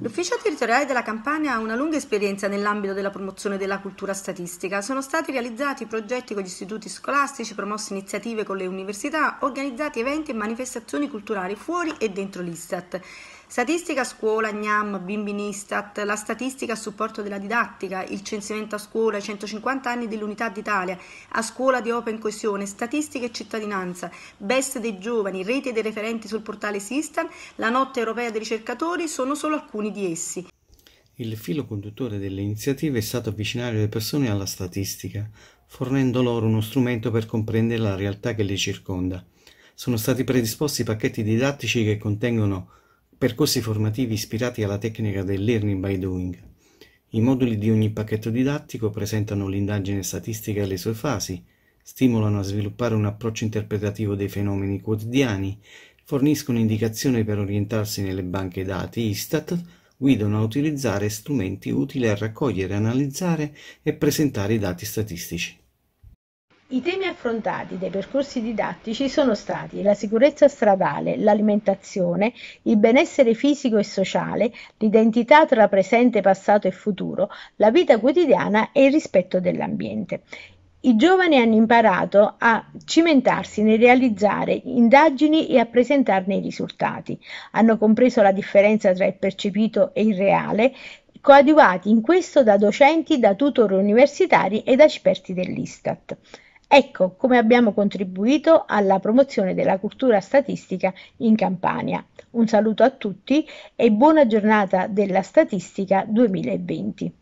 L'Ufficio Territoriale della Campania ha una lunga esperienza nell'ambito della promozione della cultura statistica. Sono stati realizzati progetti con gli istituti scolastici, promosse iniziative con le università, organizzati eventi e manifestazioni culturali fuori e dentro l'Istat. Statistica a scuola, GNAM, Bimbinistat, la statistica a supporto della didattica, il censimento a scuola, i 150 anni dell'unità d'Italia, a scuola di Open Coesione, statistica e cittadinanza, best dei giovani, rete dei referenti sul portale Sistan, la notte europea dei ricercatori sono solo alcuni di essi. Il filo conduttore delle iniziative è stato avvicinare le persone alla statistica, fornendo loro uno strumento per comprendere la realtà che le circonda. Sono stati predisposti pacchetti didattici che contengono percorsi formativi ispirati alla tecnica del learning by doing. I moduli di ogni pacchetto didattico presentano l'indagine statistica e le sue fasi, stimolano a sviluppare un approccio interpretativo dei fenomeni quotidiani, forniscono indicazioni per orientarsi nelle banche dati Istat, guidano a utilizzare strumenti utili a raccogliere, analizzare e presentare i dati statistici. I temi affrontati dai percorsi didattici sono stati la sicurezza stradale, l'alimentazione, il benessere fisico e sociale, l'identità tra presente, passato e futuro, la vita quotidiana e il rispetto dell'ambiente. I giovani hanno imparato a cimentarsi nel realizzare indagini e a presentarne i risultati. Hanno compreso la differenza tra il percepito e il reale, coadiuvati in questo da docenti, da tutor universitari e da esperti dell'Istat. Ecco come abbiamo contribuito alla promozione della cultura statistica in Campania. Un saluto a tutti e buona giornata della statistica 2020.